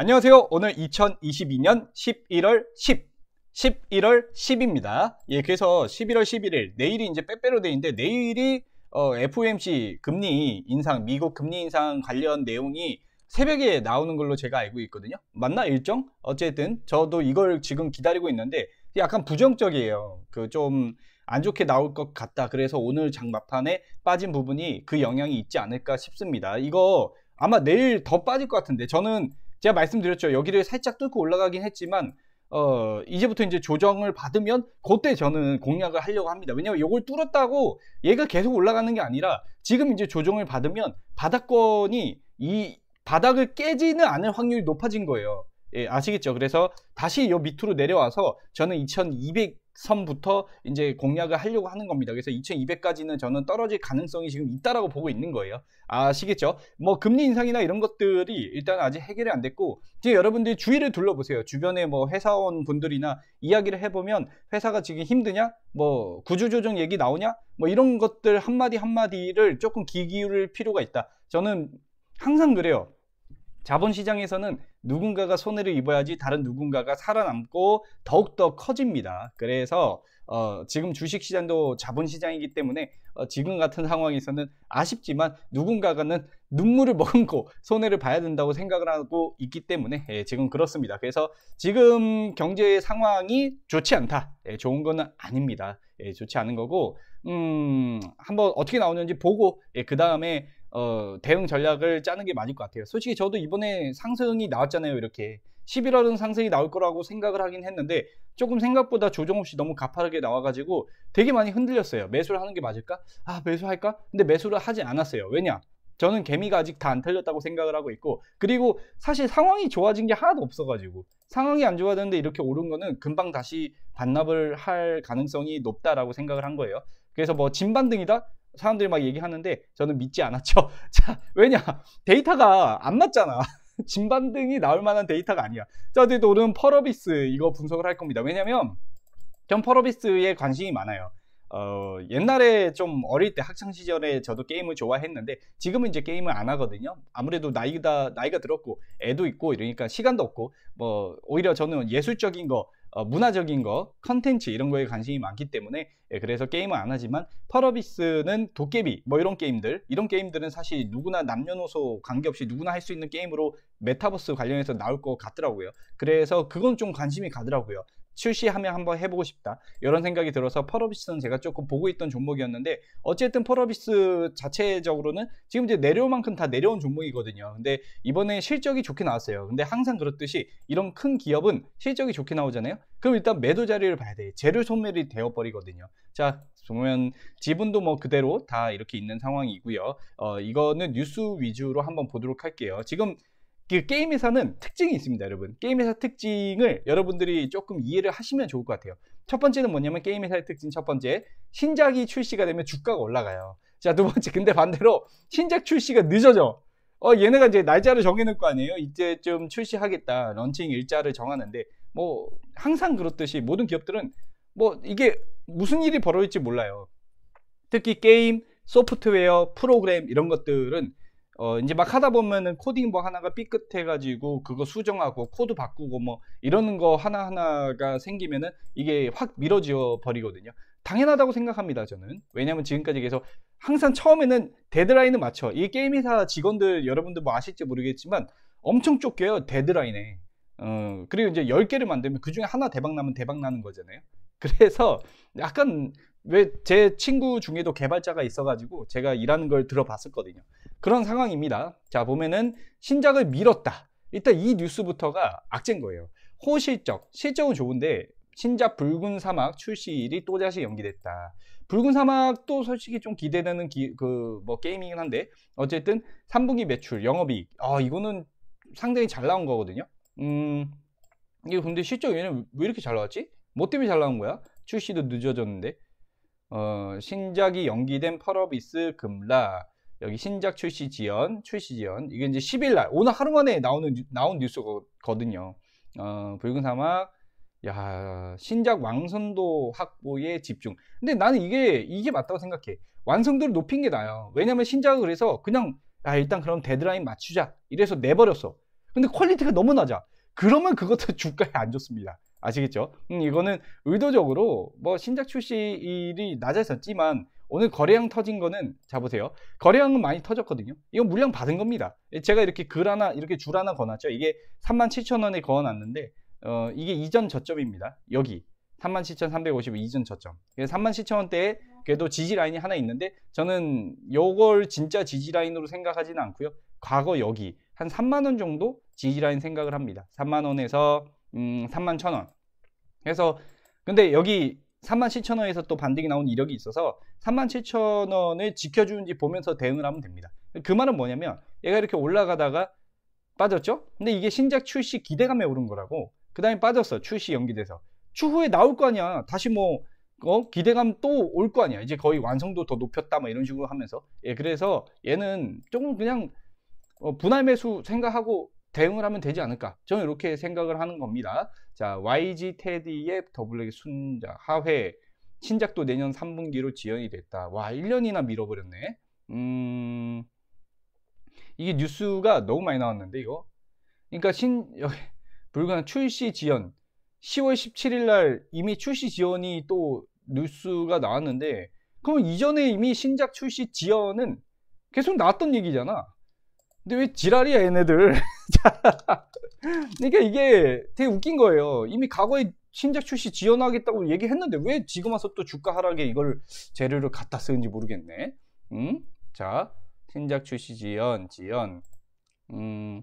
안녕하세요. 오늘 2022년 11월 10, 11월 10입니다. 예, 그래서 11월 11일 내일이 이제 빼빼로 데이인데 내일이 어, FOMC 금리 인상, 미국 금리 인상 관련 내용이 새벽에 나오는 걸로 제가 알고 있거든요. 맞나 일정? 어쨌든 저도 이걸 지금 기다리고 있는데 약간 부정적이에요. 그 좀 안 좋게 나올 것 같다. 그래서 오늘 장마판에 빠진 부분이 그 영향이 있지 않을까 싶습니다. 이거 아마 내일 더 빠질 것 같은데 저는 제가 말씀드렸죠. 여기를 살짝 뚫고 올라가긴 했지만 어, 이제부터 이제 조정을 받으면 그때 저는 공략을 하려고 합니다. 왜냐면 이걸 뚫었다고 얘가 계속 올라가는 게 아니라 지금 이제 조정을 받으면 바닥권이 이 바닥을 깨지는 않을 확률이 높아진 거예요. 예, 아시겠죠? 그래서 다시 이 밑으로 내려와서 저는 2200 선부터 이제 공략을 하려고 하는 겁니다. 그래서 2200까지는 저는 떨어질 가능성이 지금 있다라고 보고 있는 거예요. 아시겠죠? 뭐 금리 인상이나 이런 것들이 일단 아직 해결이 안 됐고 이제 여러분들이 주위를 둘러보세요. 주변에 뭐 회사원 분들이나 이야기를 해보면 회사가 지금 힘드냐? 뭐 구조조정 얘기 나오냐? 뭐 이런 것들 한마디 한마디를 조금 귀 기울일 필요가 있다. 저는 항상 그래요. 자본시장에서는 누군가가 손해를 입어야지 다른 누군가가 살아남고 더욱더 커집니다. 그래서 어, 지금 주식시장도 자본시장이기 때문에 어, 지금 같은 상황에서는 아쉽지만 누군가가는 눈물을 머금고 손해를 봐야 된다고 생각을 하고 있기 때문에 예, 지금 그렇습니다. 그래서 지금 경제 상황이 좋지 않다. 예, 좋은 거는 아닙니다. 예, 좋지 않은 거고 음, 한번 어떻게 나오는지 보고 예, 그 다음에 어, 대응 전략을 짜는 게 맞을 것 같아요. 솔직히 저도 이번에 상승이 나왔잖아요. 이렇게 11월은 상승이 나올 거라고 생각을 하긴 했는데 조금 생각보다 조정 없이 너무 가파르게 나와가지고 되게 많이 흔들렸어요. 매수를 하는 게 맞을까? 아 매수할까? 근데 매수를 하지 않았어요. 왜냐? 저는 개미가 아직 다 안 털렸다고 생각을 하고 있고 그리고 사실 상황이 좋아진 게 하나도 없어가지고 상황이 안 좋아졌는데 이렇게 오른 거는 금방 다시 반납을 할 가능성이 높다라고 생각을 한 거예요. 그래서 뭐 진반등이다? 사람들이 막 얘기하는데 저는 믿지 않았죠. 자, 왜냐? 데이터가 안 맞잖아. 진반등이 나올 만한 데이터가 아니야. 자, 근데 오늘은 펄어비스 이거 분석을 할 겁니다. 왜냐면 전 펄어비스에 관심이 많아요. 어, 옛날에 좀 어릴 때 학창 시절에 저도 게임을 좋아했는데 지금은 이제 게임을 안 하거든요. 아무래도 나이가 나이가 들었고 애도 있고 이러니까 시간도 없고 뭐 오히려 저는 예술적인 거 어, 문화적인 거, 컨텐츠 이런 거에 관심이 많기 때문에 예, 그래서 게임은 안 하지만 펄어비스는 도깨비 뭐 이런 게임들 이런 게임들은 사실 누구나 남녀노소 관계없이 누구나 할 수 있는 게임으로 메타버스 관련해서 나올 것 같더라고요. 그래서 그건 좀 관심이 가더라고요. 출시하면 한번 해보고 싶다 이런 생각이 들어서 펄어비스는 제가 조금 보고 있던 종목이었는데 어쨌든 펄어비스 자체적으로는 지금 이제 내려올 만큼 다 내려온 종목이거든요 근데 이번에 실적이 좋게 나왔어요 근데 항상 그렇듯이 이런 큰 기업은 실적이 좋게 나오잖아요 그럼 일단 매도 자리를 봐야 돼요 재료 소멸이 되어버리거든요 자 보면 지분도 뭐 그대로 다 이렇게 있는 상황이고요 어, 이거는 뉴스 위주로 한번 보도록 할게요 지금 그 게임 회사는 특징이 있습니다, 여러분. 게임 회사 특징을 여러분들이 조금 이해를 하시면 좋을 것 같아요. 첫 번째는 뭐냐면 게임 회사의 특징 첫 번째 신작이 출시가 되면 주가가 올라가요. 자, 두 번째 근데 반대로 신작 출시가 늦어져. 어, 얘네가 이제 날짜를 정해놓을 거 아니에요. 이제 좀 출시하겠다. 런칭 일자를 정하는데 뭐 항상 그렇듯이 모든 기업들은 뭐 이게 무슨 일이 벌어질지 몰라요. 특히 게임, 소프트웨어, 프로그램 이런 것들은 어 이제 막 하다 보면은 코딩 뭐 하나가 삐끗해가지고 그거 수정하고 코드 바꾸고 뭐 이러는 거 하나 하나가 생기면은 이게 확 밀어지어 버리거든요. 당연하다고 생각합니다 저는. 왜냐면 지금까지 계속 항상 처음에는 데드라인을 맞춰. 이 게임회사 직원들 여러분들 뭐 아실지 모르겠지만 엄청 쫓겨요 데드라인에. 어 그리고 이제 10개를 만들면 그 중에 하나 대박 나면 대박 나는 거잖아요. 그래서 약간 왜제 친구 중에도 개발자가 있어가지고 제가 일하는 걸 들어봤었거든요. 그런 상황입니다. 자 보면은 신작을 밀었다. 일단 이 뉴스부터가 악재인 거예요. 호실적, 실적은 좋은데 신작 붉은 사막 출시일이 또다시 연기됐다. 붉은 사막도 솔직히 좀 기대되는 그 뭐 게임이긴 한데 어쨌든 3분기 매출, 영업이익, 아 이거는 상당히 잘 나온 거거든요. 음 이게 근데 실적 얘는 왜 이렇게 잘 나왔지? 뭐 때문에 잘 나온 거야? 출시도 늦어졌는데 어, 신작이 연기된 펄어비스 금라 여기 신작 출시 지연 출시 지연 이게 이제 10일 날 오늘 하루 만에 나오는 나온 뉴스거든요. 어, 붉은 사막 야 신작 왕성도 확보에 집중. 근데 나는 이게 이게 맞다고 생각해. 완성도를 높인 게 나요. 아 왜냐면 신작을 그래서 그냥 아 일단 그럼 데드라인 맞추자 이래서 내버렸어. 근데 퀄리티가 너무 낮아. 그러면 그것도 주가에 안 좋습니다. 아시겠죠? 음, 이거는 의도적으로 뭐 신작 출시일이 낮아졌지만 오늘 거래량 터진 거는 자 보세요. 거래량은 많이 터졌거든요. 이건 물량 받은 겁니다. 예, 제가 이렇게 글 하나 이렇게 줄 하나 거놨죠. 이게 37,000원에 거어놨는데 어, 이게 이전 저점입니다. 여기 37,350 이전 저점. 37,000원대에 그래도 지지 라인이 하나 있는데 저는 요걸 진짜 지지 라인으로 생각하지는 않고요. 과거 여기 한 3만 원 정도 지지 라인 생각을 합니다. 3만 원에서 음, 3만 천 원. 그래서 근데 여기 3만 7천 원에서 또 반등이 나온 이력이 있어서 3만 7천 원을 지켜주는지 보면서 대응을 하면 됩니다. 그 말은 뭐냐면 얘가 이렇게 올라가다가 빠졌죠? 근데 이게 신작 출시 기대감에 오른 거라고 그 다음에 빠졌어 출시 연기돼서 추후에 나올 거 아니야 다시 뭐 어? 기대감 또 올 거 아니야 이제 거의 완성도 더 높였다 뭐 이런 식으로 하면서 예 그래서 얘는 조금 그냥 어, 분할 매수 생각하고 대응을 하면 되지 않을까 저는 이렇게 생각을 하는 겁니다 자 YG 테디의 더블랙의 순자 하회 신작도 내년 3분기로 지연이 됐다 와 1년이나 밀어버렸네 음 이게 뉴스가 너무 많이 나왔는데 이거 그러니까 신 여기 불가능 출시 지연 10월 17일 날 이미 출시 지연이 또 뉴스가 나왔는데 그럼 이전에 이미 신작 출시 지연은 계속 나왔던 얘기잖아 근데 왜 지랄이야 얘네들 그러니까 이게 되게 웃긴 거예요 이미 과거에 신작 출시 지연하겠다고 얘기했는데 왜 지금 와서 또 주가 하락에 이걸 재료를 갖다 쓰는지 모르겠네 음? 자 신작 출시 지연 지연 음,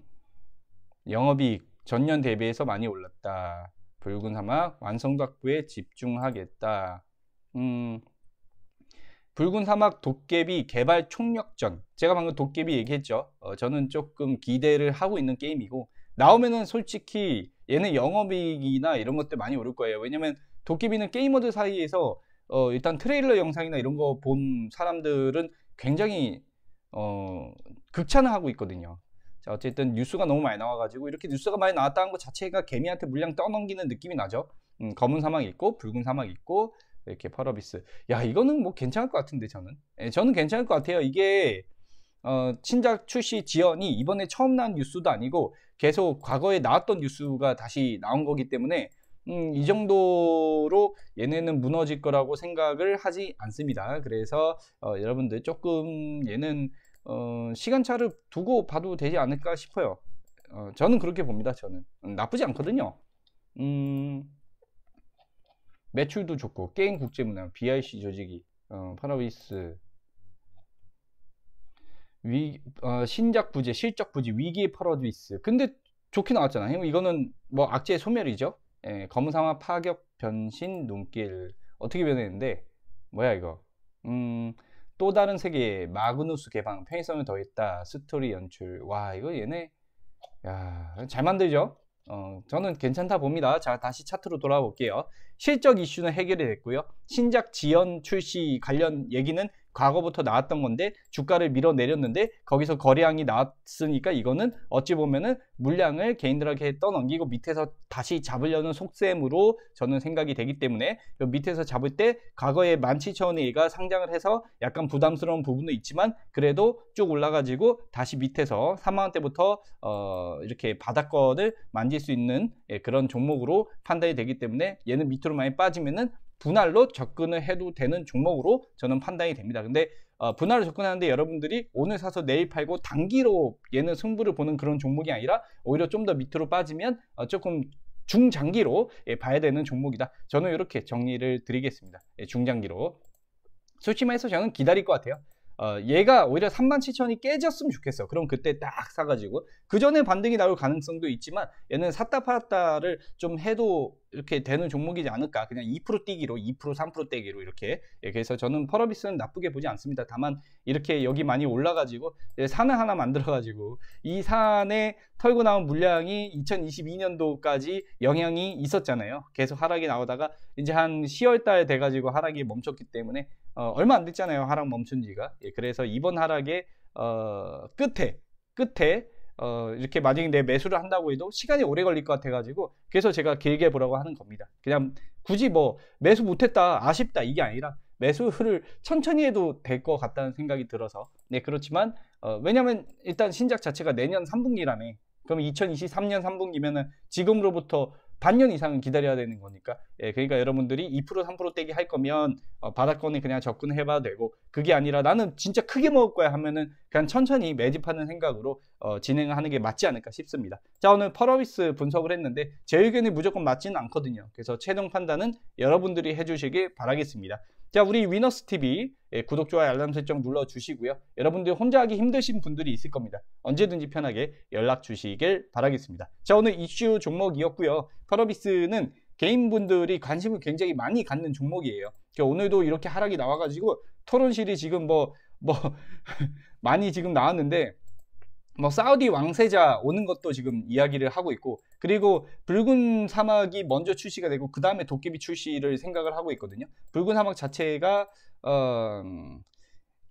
영업이익 전년 대비해서 많이 올랐다 붉은 사막 완성도 확보에 집중하겠다 음, 붉은 사막 도깨비 개발 총력전 제가 방금 도깨비 얘기했죠 어, 저는 조금 기대를 하고 있는 게임이고 나오면은 솔직히 얘는 영업이익이나 이런 것들 많이 오를 거예요 왜냐면 도깨비는 게이머들 사이에서 어, 일단 트레일러 영상이나 이런 거 본 사람들은 굉장히 어, 극찬하고 을 있거든요 자 어쨌든 뉴스가 너무 많이 나와가지고 이렇게 뉴스가 많이 나왔다는 것 자체가 개미한테 물량 떠넘기는 느낌이 나죠 음, 검은 사막 있고 붉은 사막 있고 이렇게 파라비스. 야, 이거는 뭐 괜찮을 것 같은데, 저는. 예, 저는 괜찮을 것 같아요. 이게, 어, 신작 출시 지연이 이번에 처음 난 뉴스도 아니고 계속 과거에 나왔던 뉴스가 다시 나온 거기 때문에 음, 이 정도로 얘네는 무너질 거라고 생각을 하지 않습니다. 그래서 어, 여러분들 조금 얘는 어, 시간차를 두고 봐도 되지 않을까 싶어요. 어, 저는 그렇게 봅니다. 저는 음, 나쁘지 않거든요. 음... 매출도 좋고 게임 국제문화 BIC 조직이 어, 파라비스 위, 어, 신작 부재 실적 부재 위기의 파라비스 근데 좋게 나왔잖아 요 이거는 뭐 악재의 소멸이죠 예, 검은상화 파격 변신 눈길 어떻게 변했는데 뭐야 이거 음, 또 다른 세계의 마그누스 개방 편의성을 더했다 스토리 연출 와 이거 얘네 야잘 만들죠 어, 저는 괜찮다 봅니다. 자, 다시 차트로 돌아볼게요. 실적 이슈는 해결이 됐고요. 신작 지연 출시 관련 얘기는 과거부터 나왔던 건데 주가를 밀어내렸는데 거기서 거래량이 나왔으니까 이거는 어찌 보면은 물량을 개인들에게 떠넘기고 밑에서 다시 잡으려는 속셈으로 저는 생각이 되기 때문에 밑에서 잡을 때 과거에 17,000원의 얘가 상장을 해서 약간 부담스러운 부분도 있지만 그래도 쭉 올라가지고 다시 밑에서 3만원대부터 어 이렇게 바닥권을 만질 수 있는 예, 그런 종목으로 판단이 되기 때문에 얘는 밑으로 많이 빠지면은 분할로 접근을 해도 되는 종목으로 저는 판단이 됩니다. 근데 어, 분할로 접근하는데 여러분들이 오늘 사서 내일 팔고 단기로 얘는 승부를 보는 그런 종목이 아니라 오히려 좀 더 밑으로 빠지면 어, 조금 중장기로 예, 봐야 되는 종목이다. 저는 이렇게 정리를 드리겠습니다. 예, 중장기로. 솔직히 말해서 저는 기다릴 것 같아요. 어, 얘가 오히려 37,000이 깨졌으면 좋겠어. 그럼 그때 딱 사가지고 그 전에 반등이 나올 가능성도 있지만 얘는 샀다 팔았다를 좀 해도 이렇게 되는 종목이지 않을까. 그냥 2% 뛰기로, 2%, 3% 뛰기로 이렇게. 예, 그래서 저는 펄어비스는 나쁘게 보지 않습니다. 다만 이렇게 여기 많이 올라가지고 예, 산을 하나 만들어가지고 이 산에 털고 나온 물량이 2022년도까지 영향이 있었잖아요. 계속 하락이 나오다가 이제 한 10월달 돼가지고 하락이 멈췄기 때문에 어, 얼마 안 됐잖아요. 하락 멈춘 지가. 예, 그래서 이번 하락의 어, 끝에 끝에 어, 이렇게 만약에 내 매수를 한다고 해도 시간이 오래 걸릴 것 같아가지고 그래서 제가 길게 보라고 하는 겁니다. 그냥 굳이 뭐 매수 못했다 아쉽다 이게 아니라 매수를 천천히 해도 될 것 같다는 생각이 들어서 네 그렇지만 어, 왜냐면 일단 신작 자체가 내년 3분기라네 그럼 2023년 3분기면은 지금으로부터 반년 이상 은 기다려야 되는 거니까. 예, 그러니까 여러분들이 2% 3% 떼기 할 거면 어, 바닥권에 그냥 접근해봐도 되고 그게 아니라 나는 진짜 크게 먹을 거야 하면은 그냥 천천히 매집하는 생각으로 어, 진행하는 게 맞지 않을까 싶습니다. 자 오늘 펄어비스 분석을 했는데 제 의견이 무조건 맞지는 않거든요. 그래서 최종 판단은 여러분들이 해주시길 바라겠습니다. 자, 우리 위너스 TV 예, 구독, 좋아요, 알람 설정 눌러 주시고요. 여러분들 혼자 하기 힘드신 분들이 있을 겁니다. 언제든지 편하게 연락 주시길 바라겠습니다. 자, 오늘 이슈 종목이었고요. 펄어비스는 개인분들이 관심을 굉장히 많이 갖는 종목이에요. 그 오늘도 이렇게 하락이 나와가지고 토론실이 지금 뭐, 뭐, 많이 지금 나왔는데 뭐 사우디 왕세자 오는 것도 지금 이야기를 하고 있고 그리고 붉은 사막이 먼저 출시가 되고 그 다음에 도깨비 출시를 생각을 하고 있거든요. 붉은 사막 자체가 어,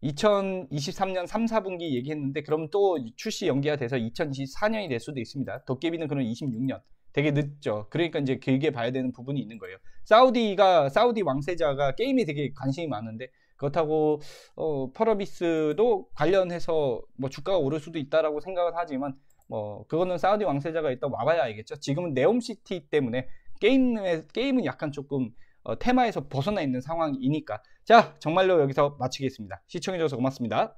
2023년 3, 4분기 얘기했는데 그럼 또 출시 연기가 돼서 2024년이 될 수도 있습니다. 도깨비는 그럼 26년. 되게 늦죠. 그러니까 이제 길게 봐야 되는 부분이 있는 거예요. 사우디가 사우디 왕세자가 게임에 되게 관심이 많은데 그렇다고 어, 펄어비스도 관련해서 뭐 주가가 오를 수도 있다라고 생각을 하지만 뭐 그거는 사우디 왕세자가 있다 와봐야 알겠죠. 지금은 네옴시티 때문에 게임의 게임은 약간 조금 어, 테마에서 벗어나 있는 상황이니까 자 정말로 여기서 마치겠습니다. 시청해주셔서 고맙습니다.